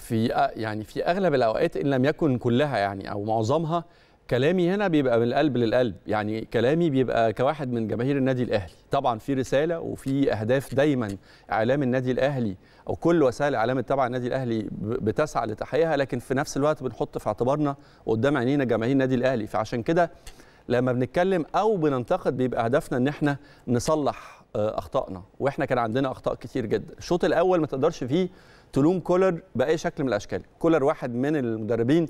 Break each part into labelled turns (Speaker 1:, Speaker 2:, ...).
Speaker 1: في يعني في اغلب الاوقات ان لم يكن كلها يعني او معظمها كلامي هنا بيبقى من القلب للقلب يعني كلامي بيبقى كواحد من جماهير النادي الاهلي طبعا في رساله وفي اهداف دايما اعلام النادي الاهلي او كل وسائل الاعلام التابعه للنادي الاهلي بتسعى لتحقيقها لكن في نفس الوقت بنحط في اعتبارنا قدام عينينا جماهير النادي الاهلي فعشان كده لما بنتكلم او بننتقد بيبقى هدفنا ان احنا نصلح آه، اخطائنا واحنا كان عندنا اخطاء كتير جدا الشوط الاول ما تقدرش فيه تلوم كولر باي شكل من الاشكال كولر واحد من المدربين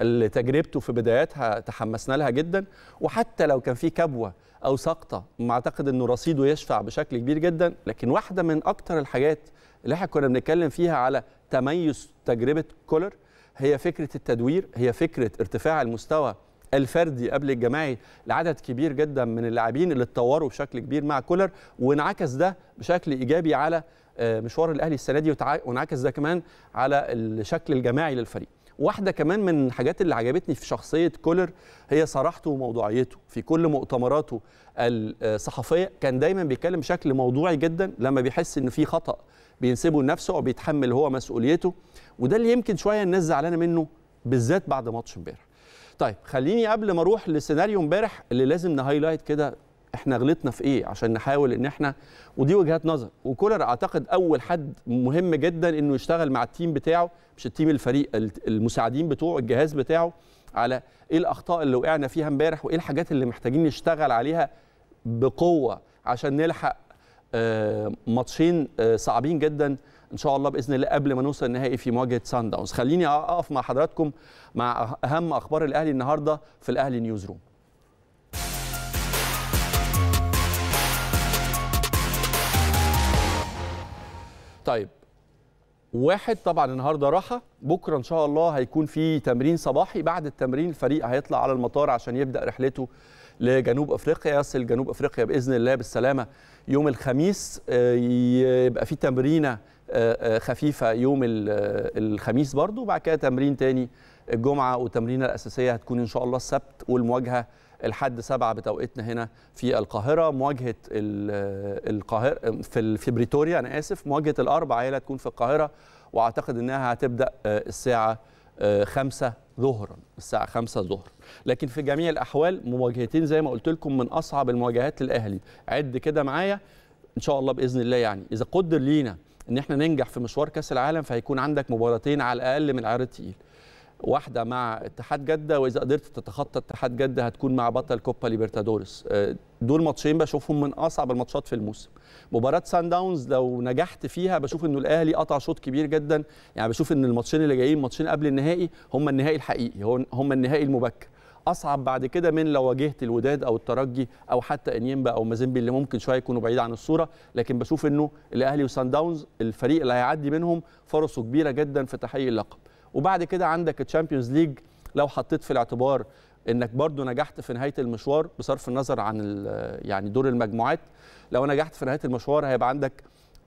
Speaker 1: اللي تجربته في بداياتها تحمسنا لها جدا وحتى لو كان في كبوه او سقطه ما اعتقد انه رصيده يشفع بشكل كبير جدا لكن واحده من اكتر الحاجات اللي احنا كنا بنتكلم فيها على تميز تجربه كولر هي فكره التدوير هي فكره ارتفاع المستوى الفردي قبل الجماعي لعدد كبير جدا من اللاعبين اللي اتطوروا بشكل كبير مع كولر وانعكس ده بشكل ايجابي على آه، مشوار الاهلي السنه دي وانعكس ده كمان على الشكل الجماعي للفريق واحده كمان من الحاجات اللي عجبتني في شخصيه كولر هي صراحته وموضوعيته في كل مؤتمراته الصحفيه كان دايما بيتكلم بشكل موضوعي جدا لما بيحس ان في خطا بينسبه لنفسه او بيتحمل هو مسؤوليته وده اللي يمكن شويه الناس زعلانه منه بالذات بعد ماتش امبارح طيب خليني قبل ما اروح لسيناريو امبارح اللي لازم نهايلايت كده احنا غلطنا في ايه عشان نحاول ان احنا ودي وجهات نظر وكولر اعتقد اول حد مهم جدا انه يشتغل مع التيم بتاعه مش التيم الفريق المساعدين بتوعه الجهاز بتاعه على ايه الاخطاء اللي وقعنا فيها امبارح وايه الحاجات اللي محتاجين نشتغل عليها بقوه عشان نلحق آه، ماتشين آه، صعبين جدا ان شاء الله باذن الله قبل ما نوصل النهائي في مواجهه سان داونز خليني اقف مع حضراتكم مع اهم اخبار الاهلي النهارده في الاهلي نيوز روم طيب واحد طبعا النهارده راحه بكره ان شاء الله هيكون في تمرين صباحي بعد التمرين الفريق هيطلع على المطار عشان يبدا رحلته لجنوب افريقيا يصل جنوب افريقيا باذن الله بالسلامه يوم الخميس آه، يبقى في تمرينه آه، آه، خفيفه يوم الخميس برضو وبعد كده تمرين تاني الجمعه والتمرينه الاساسيه هتكون ان شاء الله السبت والمواجهه الحد سبعة بتوقيتنا هنا في القاهرة مواجهة القاهرة في, في بريتوريا أنا آسف مواجهة الأربعة هي تكون في القاهرة وأعتقد أنها هتبدأ الساعة 5 آه، ظهرا الساعة 5 ظهرا لكن في جميع الأحوال مواجهتين زي ما قلت لكم من أصعب المواجهات للأهلي عد كده معايا إن شاء الله بإذن الله يعني إذا قدر لينا إن إحنا ننجح في مشوار كأس العالم فهيكون عندك مباراتين على الأقل من العيار التقيل واحده مع اتحاد جده واذا قدرت تتخطى اتحاد جده هتكون مع بطل كوبا ليبرتادورس آه، دول ماتشين بشوفهم من اصعب الماتشات في الموسم مباراه سان داونز لو نجحت فيها بشوف انه الاهلي قطع شوط كبير جدا يعني بشوف ان الماتشين اللي جايين ماتشين قبل النهائي هم النهائي الحقيقي هم النهائي المبكر اصعب بعد كده من لو واجهت الوداد او الترجي او حتى انيمبا او مازيمبي اللي ممكن شويه يكونوا بعيد عن الصوره لكن بشوف انه الاهلي وسان داونز الفريق اللي هيعدي منهم فرصه كبيره جدا في تحقيق اللقب وبعد كده عندك الشامبيونز ليج لو حطيت في الاعتبار انك برضو نجحت في نهايه المشوار بصرف النظر عن يعني دور المجموعات لو نجحت في نهايه المشوار هيبقى عندك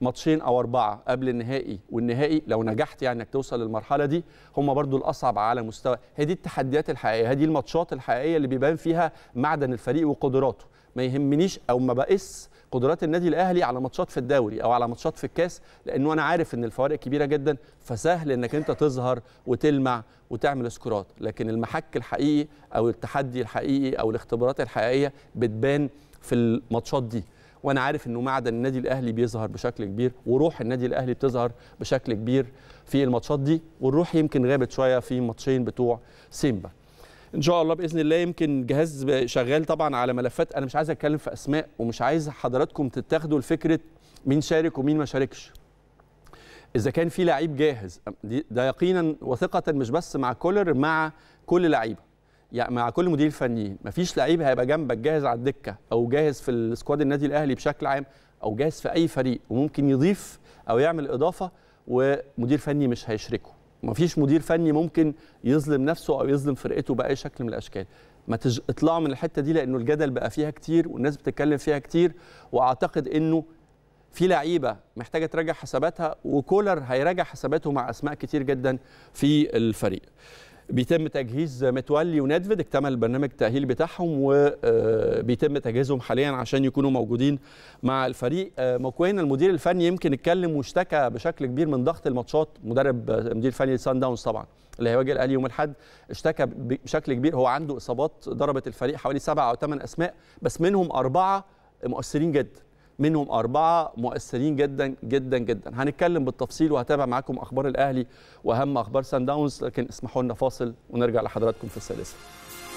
Speaker 1: ماتشين او اربعه قبل النهائي والنهائي لو نجحت يعني انك توصل للمرحله دي هم برضو الاصعب على مستوى هي دي التحديات الحقيقيه هي دي الماتشات الحقيقيه اللي بيبان فيها معدن الفريق وقدراته ما يهمنيش او ما بقيس قدرات النادي الاهلي على ماتشات في الدوري او على ماتشات في الكاس لانه انا عارف ان الفوارق كبيره جدا فسهل انك انت تظهر وتلمع وتعمل سكورات لكن المحك الحقيقي او التحدي الحقيقي او الاختبارات الحقيقيه بتبان في الماتشات دي وانا عارف انه معدن النادي الاهلي بيظهر بشكل كبير وروح النادي الاهلي بتظهر بشكل كبير في الماتشات دي والروح يمكن غابت شويه في ماتشين بتوع سيمبا ان شاء الله باذن الله يمكن جهاز شغال طبعا على ملفات انا مش عايز اتكلم في اسماء ومش عايز حضراتكم تتاخدوا لفكره مين شارك ومين ما شاركش اذا كان في لعيب جاهز ده يقينا وثقه مش بس مع كولر مع كل لعيبه يعني مع كل مدير فني مفيش لعيب هيبقى جنبك جاهز على الدكه او جاهز في السكواد النادي الاهلي بشكل عام او جاهز في اي فريق وممكن يضيف او يعمل اضافه ومدير فني مش هيشركه مفيش مدير فني ممكن يظلم نفسه او يظلم فرقته باي شكل من الاشكال ما تج... اطلعوا من الحته دي لانه الجدل بقى فيها كتير والناس بتتكلم فيها كتير واعتقد انه في لعيبه محتاجه تراجع حساباتها وكولر هيراجع حساباته مع اسماء كتير جدا في الفريق بيتم تجهيز متولي ونادفد اكتمل برنامج التاهيل بتاعهم وبيتم آه، تجهيزهم حاليا عشان يكونوا موجودين مع الفريق آه، مكوين المدير الفني يمكن اتكلم واشتكى بشكل كبير من ضغط الماتشات مدرب المدير آه، الفني سان داونز طبعا اللي هيواجه الاهلي يوم الاحد اشتكى بشكل كبير هو عنده اصابات ضربت الفريق حوالي سبعه او ثمان اسماء بس منهم اربعه مؤثرين جدا منهم أربعة مؤثرين جدا جدا جدا هنتكلم بالتفصيل وهتابع معاكم أخبار الأهلي وأهم أخبار سان داونز لكن اسمحوا لنا فاصل ونرجع لحضراتكم في السادسة